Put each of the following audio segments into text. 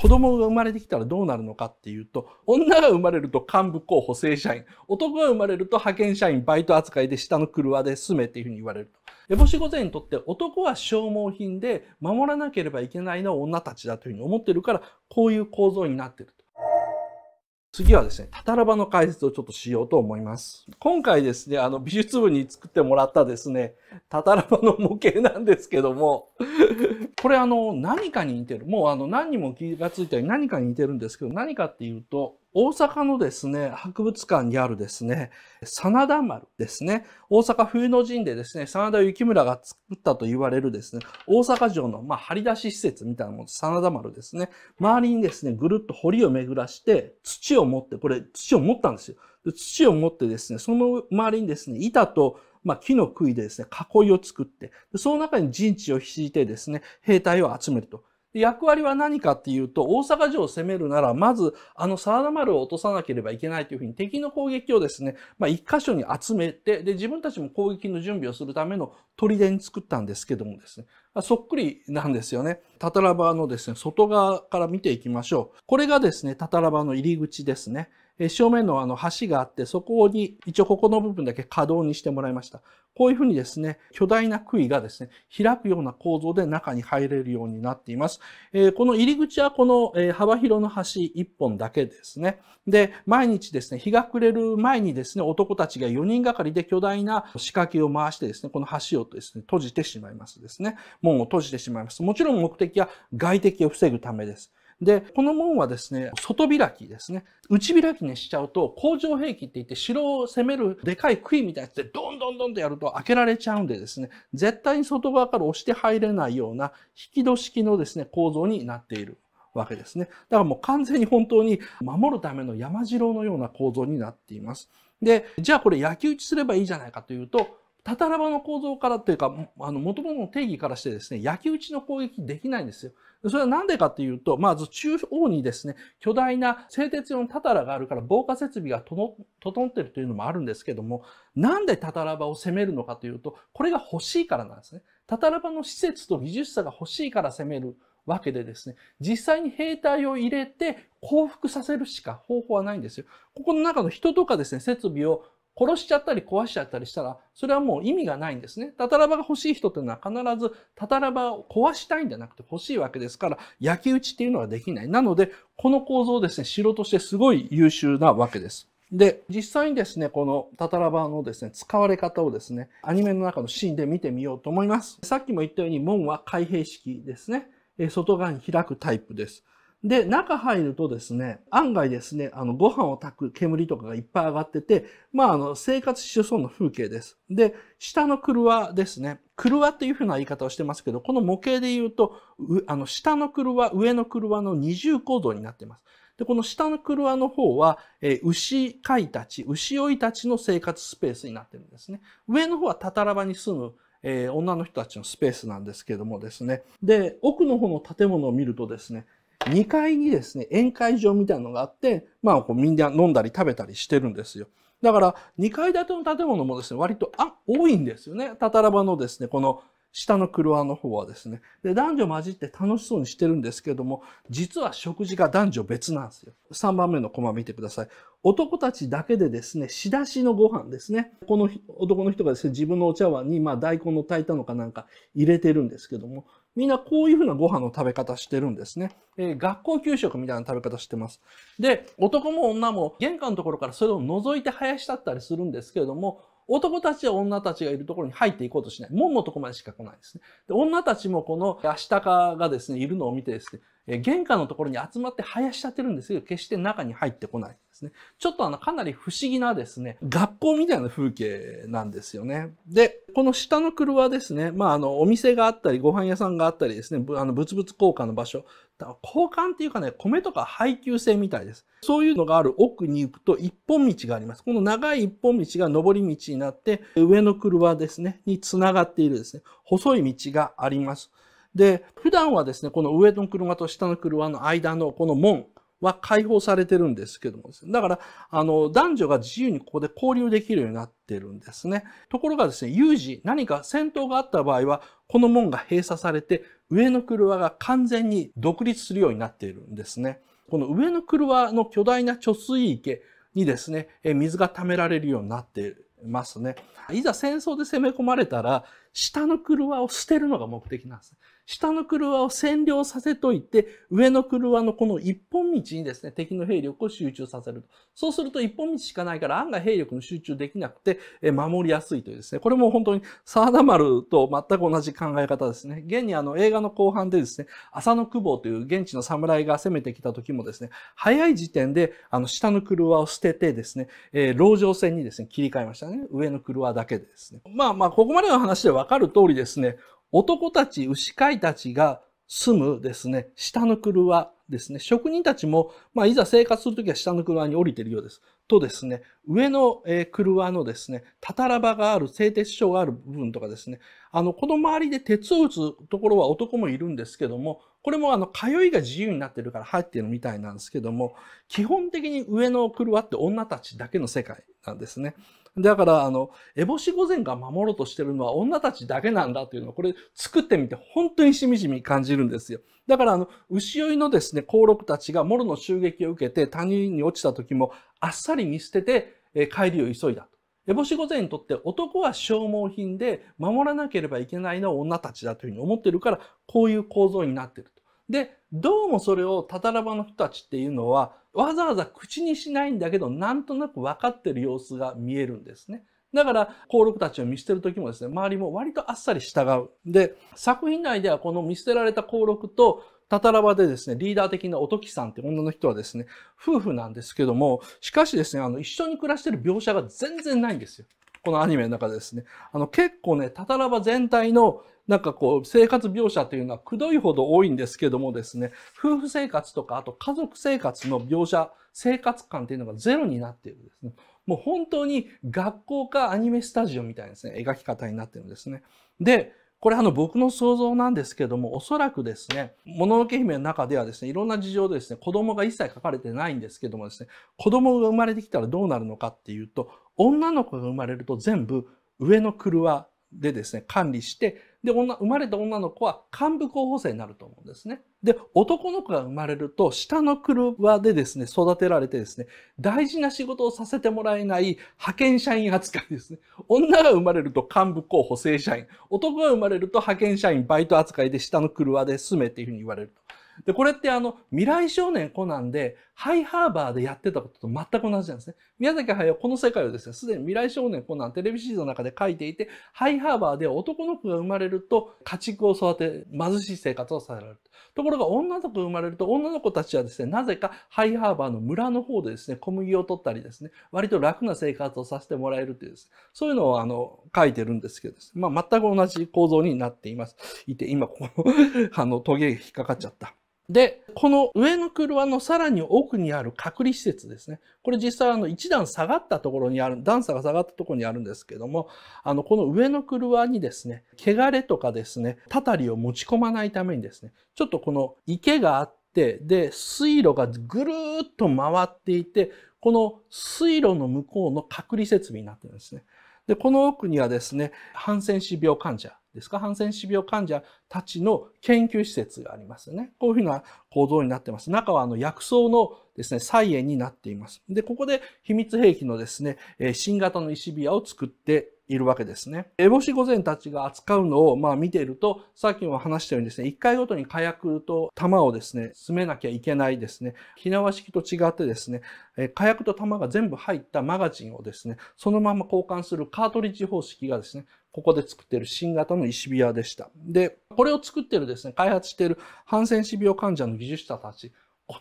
子供が生まれてきたらどうなるのかっていうと、女が生まれると幹部候補正社員、男が生まれると派遣社員、バイト扱いで下の車で住めっていうふうに言われると。エボシ御前にとって男は消耗品で守らなければいけないのは女たちだというふうに思ってるから、こういう構造になってる次はですね、タタラバの解説をちょっとしようと思います。今回ですね、あの、美術部に作ってもらったですね、タタラバの模型なんですけどもこれあの、何かに似てる。もうあの、何にも気がついたように何かに似てるんですけど、何かっていうと、大阪のですね、博物館にあるですね、真田丸ですね、大阪冬の陣でですね、真田幸村が作ったと言われるですね、大阪城の、まあ、張り出し施設みたいなもの、真田丸ですね、周りにですね、ぐるっと堀を巡らして、土を持って、これ土を持ったんですよ。で土を持ってですね、その周りにですね、板とまあ、木の杭でですね、囲いを作って、その中に陣地を敷いてですね、兵隊を集めると。役割は何かっていうと、大阪城を攻めるなら、まず、あの沢田丸を落とさなければいけないというふうに、敵の攻撃をですね、まあ、一箇所に集めて、で、自分たちも攻撃の準備をするための砦に作ったんですけどもですね、そっくりなんですよね。タタラバのですね、外側から見ていきましょう。これがですね、タタラバの入り口ですね。正面のあの橋があって、そこに一応ここの部分だけ可動にしてもらいました。こういうふうにですね、巨大な杭がですね、開くような構造で中に入れるようになっています。えー、この入り口はこの、えー、幅広の橋1本だけですね。で、毎日ですね、日が暮れる前にですね、男たちが4人がかりで巨大な仕掛けを回してですね、この橋をですね、閉じてしまいますですね。門を閉じてしまいます。もちろん目的は外敵を防ぐためです。で、この門はですね、外開きですね。内開きにしちゃうと、工場兵器って言って城を攻めるでかい杭みたいなやつでどんどんどんとやると開けられちゃうんでですね、絶対に外側から押して入れないような引き戸式のですね、構造になっている。わけですね。だからもう完全に本当に守るための山城のような構造になっています。で、じゃあこれ焼き討ちすればいいじゃないかというと、たたらばの構造からというか、あの、元々の定義からしてですね、焼き討ちの攻撃できないんですよ。それはなんでかっていうと、まず中央にですね、巨大な製鉄用のタタラがあるから防火設備が整ってるというのもあるんですけども、なんでタタラ場を攻めるのかというと、これが欲しいからなんですね。タタラ場の施設と技術者が欲しいから攻めるわけでですね、実際に兵隊を入れて降伏させるしか方法はないんですよ。ここの中の人とかですね、設備を殺しちゃったり壊しちゃったりしたら、それはもう意味がないんですね。タタラバが欲しい人っていうのは必ずタタラバを壊したいんじゃなくて欲しいわけですから、焼き打ちっていうのはできない。なので、この構造ですね、城としてすごい優秀なわけです。で、実際にですね、このタタラバのですね、使われ方をですね、アニメの中のシーンで見てみようと思います。さっきも言ったように門は開閉式ですね。外側に開くタイプです。で、中入るとですね、案外ですね、あの、ご飯を炊く煙とかがいっぱい上がってて、まあ、あの、生活しそうな風景です。で、下の車ですね。車っていうふうな言い方をしてますけど、この模型で言うと、うあの、下の車、上の車の二重構造になっています。で、この下の車の方は、えー、牛飼いたち、牛追いたちの生活スペースになってるんですね。上の方はタタラ場に住むえー、女の人たちのスペースなんですけどもですね。で、奥の方の建物を見るとですね、2階にですね、宴会場みたいなのがあって、まあ、こうみんな飲んだり食べたりしてるんですよ。だから、2階建ての建物もですね、割と、あ、多いんですよね。タタラバのですね、この下のクロアの方はですね。で、男女混じって楽しそうにしてるんですけども、実は食事が男女別なんですよ。3番目のコマ見てください。男たちだけでですね、仕出しのご飯ですね。この男の人がですね、自分のお茶碗に、まあ、大根の炊いたのかなんか入れてるんですけども、みんなこういうふうなご飯の食べ方してるんですね。えー、学校給食みたいな食べ方してます。で、男も女も玄関のところからそれを覗いて林立ったりするんですけれども、男たちや女たちがいるところに入っていこうとしない。門のとこまでしか来ないですね。で、女たちもこの足高がですね、いるのを見てですね、玄関のところに集まって生やし立てるんですけど、決して中に入ってこないですね。ちょっとあの、かなり不思議なですね、学校みたいな風景なんですよね。で、この下の車ですね、まあ、あの、お店があったり、ご飯屋さんがあったりですね、あの、物々交換の場所。交換っていうかね、米とか配給制みたいです。そういうのがある奥に行くと一本道があります。この長い一本道が上り道になって、上の車ですね、に繋がっているですね、細い道があります。で、普段はですね、この上の車と下の車の間のこの門は開放されてるんですけどもね。だから、あの、男女が自由にここで交流できるようになってるんですね。ところがですね、有事、何か戦闘があった場合は、この門が閉鎖されて、上の車が完全に独立するようになっているんですね。この上の車の巨大な貯水池にですね、水が溜められるようになっている。ますね。いざ戦争で攻め込まれたら、下の車を捨てるのが目的なんです。下の車を占領させといて、上の車のこの一本道にですね、敵の兵力を集中させると。そうすると一本道しかないから案外兵力に集中できなくて、え守りやすいというですね、これも本当に沢田丸と全く同じ考え方ですね。現にあの映画の後半でですね、浅野久保という現地の侍が攻めてきた時もですね、早い時点であの下の車を捨ててですね、えー、籠城戦にですね、切り替えましたね。上の車だけでですね。まあまあ、ここまでの話でわかる通りですね、男たち、牛飼いたちが住むですね、下の車ですね、職人たちも、まあ、いざ生活するときは下の車に降りてるようです。とですね、上の、え車のですね、たたら場がある、製鉄所がある部分とかですね、あの、この周りで鉄を打つところは男もいるんですけども、これもあの、通いが自由になってるから入ってるみたいなんですけども、基本的に上の車って女たちだけの世界なんですね。だから、あの、エボシ御前が守ろうとしてるのは女たちだけなんだというのを、これ作ってみて本当にしみじみ感じるんですよ。だから、あの、牛追いのですね、公録たちがモロの襲撃を受けて谷に落ちた時も、あっさり見捨てて、え帰りを急いだ。エボシ御前にとって男は消耗品で守らなければいけないのは女たちだというふうに思ってるから、こういう構造になってると。で、どうもそれをタタラバの人たちっていうのは、わざわざ口にしないんだけど、なんとなく分かってる様子が見えるんですね。だから、公録たちを見捨てる時もですね、周りも割とあっさり従う。で、作品内ではこの見捨てられた公録と、たたらばでですね、リーダー的なおときさんって女の人はですね、夫婦なんですけども、しかしですね、あの、一緒に暮らしてる描写が全然ないんですよ。このアニメの中でですね、あの結構ね、タタラバ全体のなんかこう、生活描写というのはくどいほど多いんですけどもですね、夫婦生活とか、あと家族生活の描写、生活感というのがゼロになっているんですね。もう本当に学校かアニメスタジオみたいなですね、描き方になってるんですね。で、これあの僕の想像なんですけども、おそらくですね、もののけ姫の中ではですね、いろんな事情でですね、子供が一切書かれてないんですけどもですね、子供が生まれてきたらどうなるのかっていうと、女の子が生まれると全部上の車でですね、管理して、で、女、生まれた女の子は幹部候補生になると思うんですね。で、男の子が生まれると、下の車でですね、育てられてですね、大事な仕事をさせてもらえない派遣社員扱いですね。女が生まれると幹部候補正社員、男が生まれると派遣社員バイト扱いで下の車で住めっていうふうに言われると。で、これってあの、未来少年コナンで、ハイハーバーでやってたことと全く同じなんですね。宮崎駿この世界をですね、すでに未来少年コナンテレビシリーズの中で書いていて、ハイハーバーで男の子が生まれると家畜を育て、貧しい生活をさせられる。ところが女の子が生まれると、女の子たちはですね、なぜかハイハーバーの村の方でですね、小麦を取ったりですね、割と楽な生活をさせてもらえるというです、ね、そういうのをあの、書いてるんですけどです、ね、まあ、全く同じ構造になっています。いて、今ここのあの、トゲ引っかかっちゃった。で、この上の車のさらに奥にある隔離施設ですね。これ実際あの一段下がったところにある、段差が下がったところにあるんですけども、あのこの上の車にですね、汚れとかですね、たたりを持ち込まないためにですね、ちょっとこの池があって、で、水路がぐるーっと回っていて、この水路の向こうの隔離設備になってるんですね。で、この奥にはですね、ハンセン氏病患者ですか、ハンセン氏病患者たちの研究施設がありますね。こういうふうな構造になってます。中はあの薬草のですね、菜園になっています。で、ここで秘密兵器のですね、新型の石火矢を作っているわけですね。烏帽子御前たちが扱うのをまあ見ていると、さっきも話したようにですね、1回ごとに火薬と弾をですね、詰めなきゃいけないですね、火縄式と違ってですね、火薬と弾が全部入ったマガジンをですね、そのまま交換するカートリッジ方式がですね、ここで作っている新型の石火矢でした。で、これを作ってるですね、開発しているハンセン死病患者の技術者たち、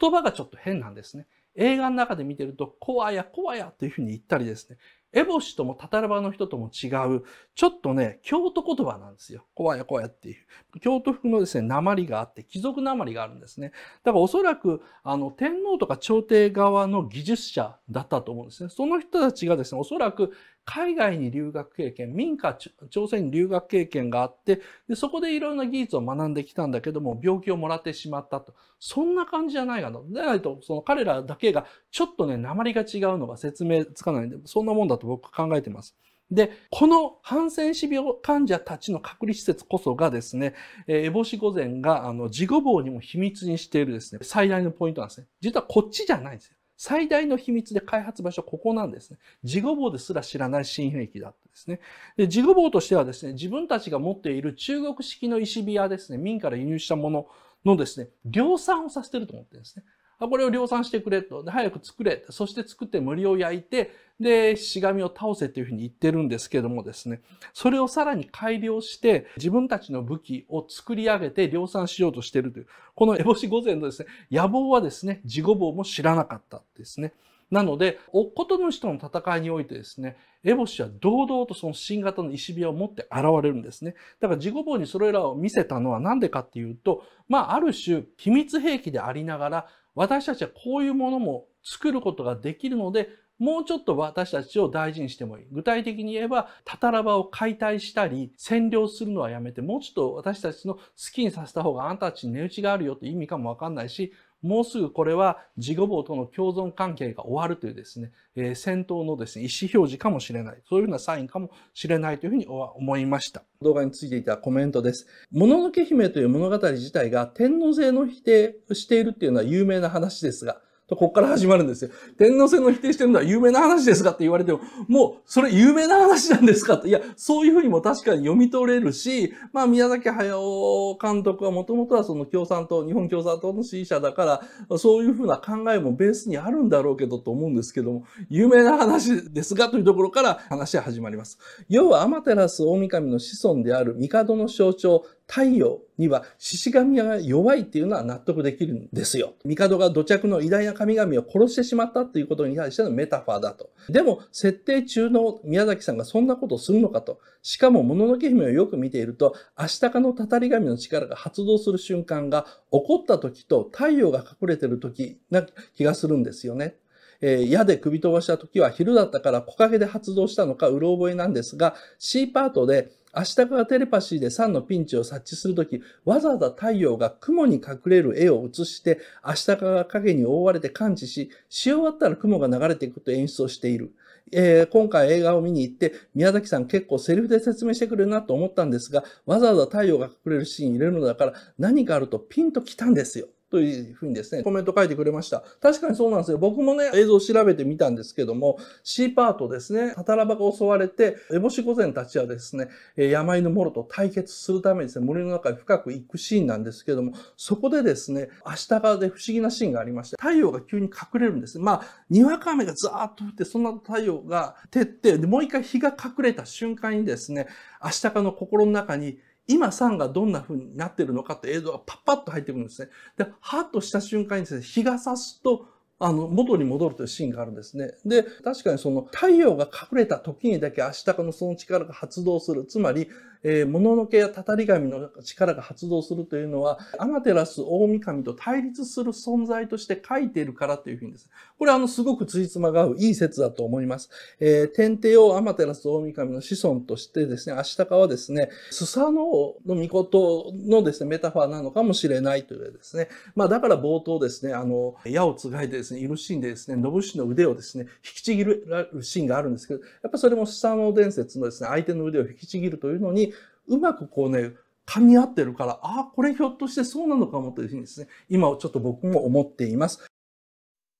言葉がちょっと変なんですね。映画の中で見てると、怖や怖やというふうに言ったりですね、エボシともタタラバの人とも違う、ちょっとね、京都言葉なんですよ。こわやこわやっていう。京都服のですね、鉛があって、貴族鉛があるんですね。だからおそらく、あの、天皇とか朝廷側の技術者だったと思うんですね。その人たちがですね、おそらく海外に留学経験、民家、朝鮮に留学経験があって、でそこでいろんな技術を学んできたんだけども、病気をもらってしまったと。そんな感じじゃないかな。でないと、その彼らだけが、ちょっとね、鉛が違うのが説明つかないんで、そんなもんだと僕考えてます。で、このハンセン氏病患者たちの隔離施設こそがですね、えー、エボシ御前が、あの、事後棒にも秘密にしているですね、最大のポイントなんですね。実はこっちじゃないんですよ。最大の秘密で開発場所ここなんですね。ジグボですら知らない新兵器だったですね。で、ジグボとしてはですね、自分たちが持っている中国式の石火屋ですね、民から輸入したもののですね、量産をさせてると思ってるんですね。これを量産してくれと。早く作れ。そして作って森を焼いて、で、しがみを倒せというふうに言ってるんですけどもですね。それをさらに改良して、自分たちの武器を作り上げて量産しようとしてるという。このエボシ御前のですね、野望はですね、自ボ棒も知らなかったですね。なので、おっことの人の戦いにおいてですね、エボシは堂々とその新型の石火を持って現れるんですね。だから自己棒にそれらを見せたのは何でかっていうと、まあある種秘密兵器でありながら、私たちはこういうものも作ることができるので、もうちょっと私たちを大事にしてもいい。具体的に言えば、タタラバを解体したり、占領するのはやめて、もうちょっと私たちの好きにさせた方があんたたちに値打ちがあるよって意味かもわかんないし、もうすぐこれは自己棒との共存関係が終わるというですね、え戦闘のですね、意思表示かもしれない。そういうふうなサインかもしれないというふうに思いました。動画についていたコメントです。もののけ姫という物語自体が天皇制の否定しているっていうのは有名な話ですが、と、こっから始まるんですよ。天皇制の否定してるのは有名な話ですかって言われても、もう、それ有名な話なんですかって、いや、そういうふうにも確かに読み取れるし、まあ、宮崎駿監督はもともとはその共産党、日本共産党の支持者だから、そういうふうな考えもベースにあるんだろうけどと思うんですけども、有名な話ですがというところから話は始まります。要は、天照大神の子孫である帝の象徴、太陽には獅子神が弱いっていうのは納得できるんですよ。帝が土着の偉大な神々を殺してしまったっていうことに対してのメタファーだと。でも、設定中の宮崎さんがそんなことをするのかと。しかも、もののけ姫をよく見ていると、アシタカのたたり神の力が発動する瞬間が、起こった時と太陽が隠れてる時な気がするんですよね。えー、矢で首飛ばした時は昼だったから木陰で発動したのかうろ覚えなんですが、C パートで、アシタカがテレパシーで3のピンチを察知するとき、わざわざ太陽が雲に隠れる絵を映して、アシタカが影に覆われて感知し、し終わったら雲が流れていくと演出をしている。えー、今回映画を見に行って、宮崎さん結構セリフで説明してくれるなと思ったんですが、わざわざ太陽が隠れるシーン入れるのだから、何かあるとピンと来たんですよ。というふうにですね、コメント書いてくれました。確かにそうなんですよ。僕もね、映像を調べてみたんですけども、C パートですね、タタラバが襲われて、エボシ御前たちはですね、山犬モロと対決するためにですね、森の中に深く行くシーンなんですけども、そこでですね、明日側で不思議なシーンがありまして、太陽が急に隠れるんです。まあ、にわか雨がザーッと降って、その太陽が照って、もう一回日が隠れた瞬間にですね、明日側の心の中に、今んがどんな風になってるのかって映像がパッパッと入ってくるんですね。で、ハッとした瞬間にですね、日が差すとあの、元に戻るというシーンがあるんですね。で、確かにその太陽が隠れた時にだけ足高のその力が発動する。つまり、えー、もののけやたたり神の力が発動するというのは、アマテラス大神と対立する存在として書いているからというふうにです。これあの、すごくついつまが合ういい説だと思います。えー、天帝王アマテラス大神の子孫としてですね、足高はですね、スサノオの御事のですね、メタファーなのかもしれないというですね。まあ、だから冒頭ですね、あの、矢をつがいでですですね、いるシーンでですね、信氏の腕をですね、引きちぎるシーンがあるんですけど、やっぱそれもスサノオ伝説のですね、相手の腕を引きちぎるというのに、うまくこうね、噛み合ってるから、ああ、これひょっとしてそうなのかもというふうにですね、今ちょっと僕も思っています。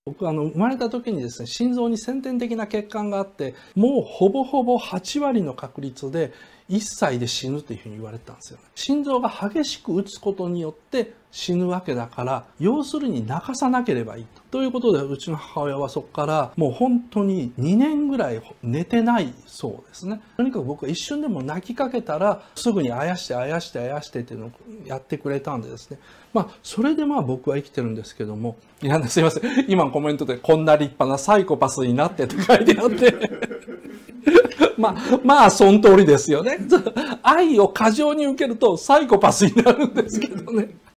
僕あの生まれた時にですね心臓に先天的な血管があってもうほぼほぼ8割の確率で1歳で死ぬていうふうに言われたんですよ、ね。心臓が激しく打つことによって死ぬわけだから、要するに泣かさなければいいと。ということで、うちの母親はそこからもう本当に2年ぐらい寝てないそうですね。とにかく僕は一瞬でも泣きかけたら、すぐにあやしてあやしてあやしてっていうのをやってくれたんでですね。まあ、それでまあ僕は生きてるんですけども、いや、すいません。今コメントでこんな立派なサイコパスになってって書いてあってまあ、まあ、その通りですよね。愛を過剰に受けるとサイコパスになるんですけどね。